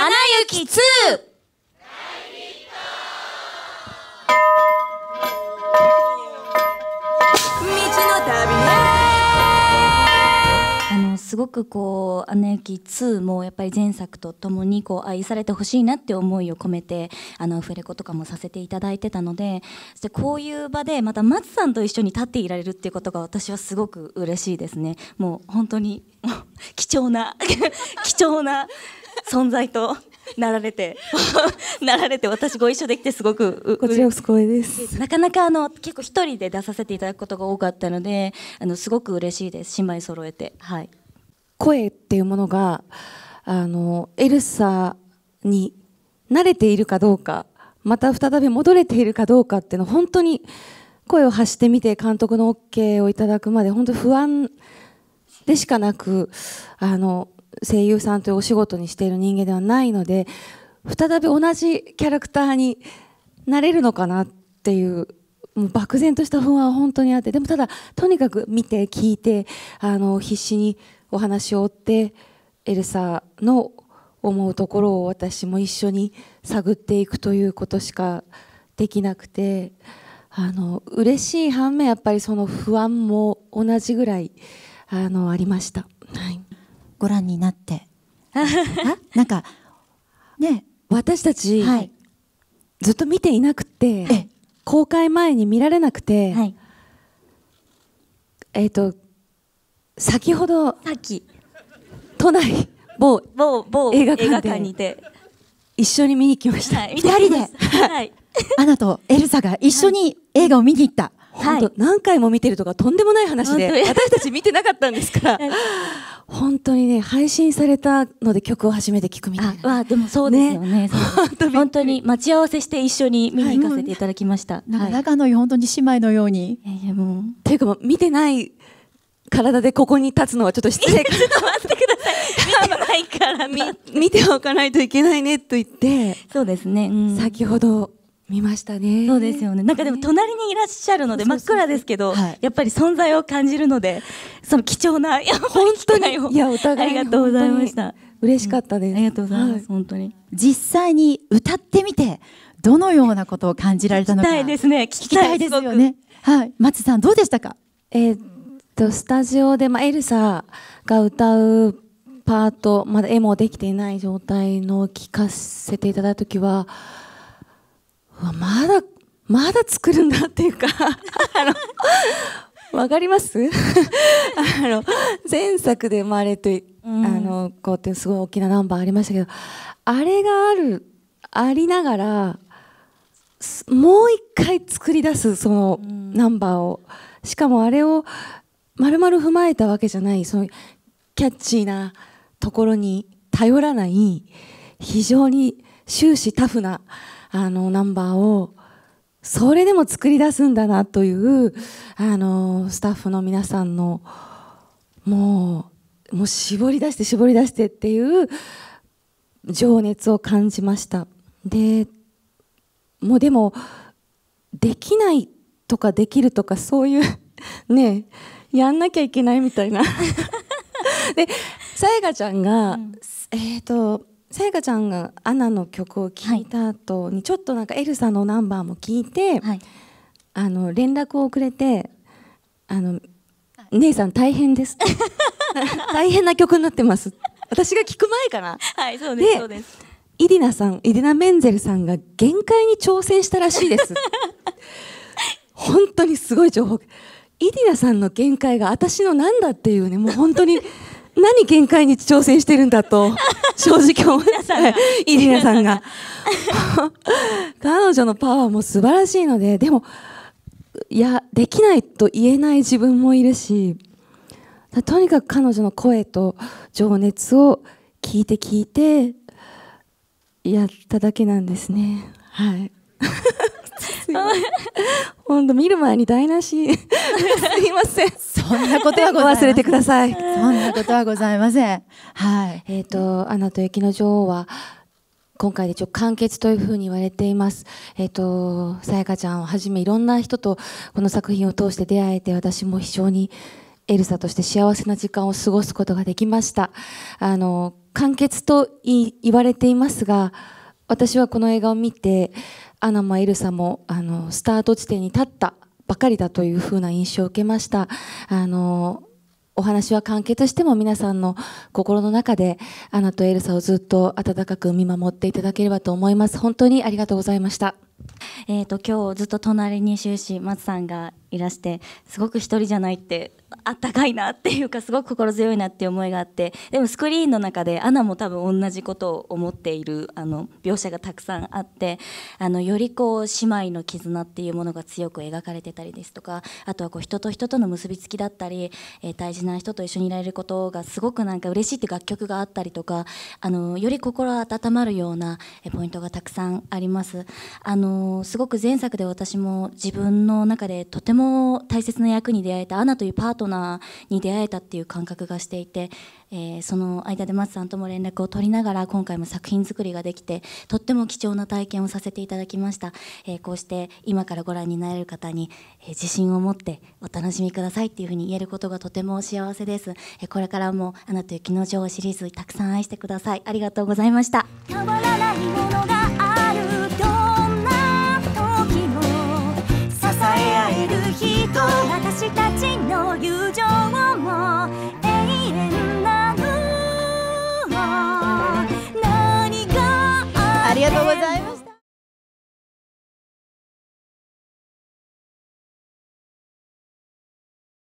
アナ雪 2! あのすごくこう「アナ雪2」もやっぱり前作とともにこう愛されてほしいなって思いを込めてあのフレコとかもさせていただいてたのでそしてこういう場でまた松さんと一緒に立っていられるっていうことが私はすごく嬉しいですねもう本当に貴重な 貴重な存在と なられて なられて私ご一緒できてすごくこちらこそ光栄ですなかなかあの結構一人で出させていただくことが多かったのであのすごく嬉しいです姉妹揃えてはい声っていうものがあのエルサに慣れているかどうかまた再び戻れているかどうかっていうの本当に声を発してみて監督の OK をいただくまで本当不安でしかなくあの声優さんというお仕事にしている人間ではないので再び同じキャラクターになれるのかなっていうもう漠然とした不安は本当にあってでもただとにかく見て聞いてあの必死にお話を追ってエルサの思うところを私も一緒に探っていくということしかできなくてあの嬉しい反面やっぱりその不安も同じぐらいあのありました。ご覧になって なんかね私たち、はい、ずっと見ていなくて公開前に見られなくて、はい、えっ、ー、と先ほど都内某某某映画館にて一緒に見に行きました、はい、2人で、はい、ア ナとエルサが一緒に映画を見に行った、本当何回も見てるとかとんでもない話で、私たち見てなかったんですから 本当にね配信されたので曲を初めて聞くみたいなあでもそうですよね、ね、本当に待ち合わせして一緒に見に行かせていただきました、はい、仲のいい本当に姉妹のように、はい、いやもうっていうか見てない体でここに立つのはちょっと失礼かなちょっと待ってください見てないから見ておかないといけないねと言ってそうですね、うん、先ほど見ましたね。そうですよね。なんかでも隣にいらっしゃるので、真っ暗ですけど、やっぱり存在を感じるので、その貴重な、いや、本当に、いや、お互いありがとうございました。嬉しかったです、ありがとうございます、本当に。実際に歌ってみて、どのようなことを感じられたのか。聞きたいですね。聞きたいですよね。はい。松さん、どうでしたかえっと、スタジオで、まあ、エルサが歌うパート、まだ絵もできていない状態の聞かせていただいたときは、わまだまだ作るんだっていうかあのわかりますあの前作で「まれと、あのこうってすごい大きなナンバーありましたけどあれがあるありながらもう一回作り出すそのナンバーを、しかもあれを丸々踏まえたわけじゃないそのキャッチーなところに頼らない非常に終始タフな。あのナンバーをそれでも作り出すんだなというあのスタッフの皆さんのもうもう絞り出して絞り出してっていう情熱を感じましたでもうでもできないとかできるとかそういう ねやんなきゃいけないみたいな でさやがちゃんが、うん、えっ、ー、とさやかちゃんがアナの曲を聴いた後にちょっとなんかエルサのナンバーも聞いて、はい、あの連絡をくれてあの姉さん大変です 大変な曲になってます私が聞く前かなはいそうですそうですイディナさんイディナ・メンゼルさんが限界に挑戦したらしいです 本当にすごい情報イディナさんの限界が私のなんだっていうねもう本当に何限界に挑戦してるんだと正直思いなさんが。イリナさんが。彼女のパワーも素晴らしいので、でも、いや、できないと言えない自分もいるし、とにかく彼女の声と情熱を聞いて聞いて、やっただけなんですね。はい。本当見る前に台無し。すいません。そんなことはご忘れてください。そんなことはございません。はい。えっ、ー、と、アナと雪の女王は。今回で一応完結というふうに言われています。えっ、ー、と、さやかちゃんをはじめいろんな人とこの作品を通して出会えて私も非常にエルサとして幸せな時間を過ごすことができました。あの、完結と言われていますが、私はこの映画を見て、アナもエルサもあのスタート地点に立ったばかりだというふうな印象を受けました。あのお話は簡潔しても皆さんの心の中でアナとエルサをずっと温かく見守っていただければと思います。本当にありがとうございました。えっ、ー、と今日ずっと隣に終始松さんがいらしてすごく一人じゃないってあったかいなっていうかすごく心強いなっていう思いがあってでもスクリーンの中でアナも多分同じことを思っているあの描写がたくさんあってあのよりこう姉妹の絆っていうものが強く描かれてたりですとかあとはこう人と人との結びつきだったり、えー、大事な人と一緒にいられることがすごくなんか嬉しいって楽曲があったりとかあのより心温まるようなポイントがたくさんあります。あのすごく前作で私も自分の中でとてもも大切な役に出会えたアナというパートナーに出会えたっていう感覚がしていて、えー、その間で松さんとも連絡を取りながら今回も作品作りができてとっても貴重な体験をさせていただきました、えー、こうして今からご覧になれる方に、え自信を持ってお楽しみくださいっていうふうに言えることがとても幸せです、えこれからも「アナと雪の女王」シリーズたくさん愛してくださいありがとうございましたたちの友情を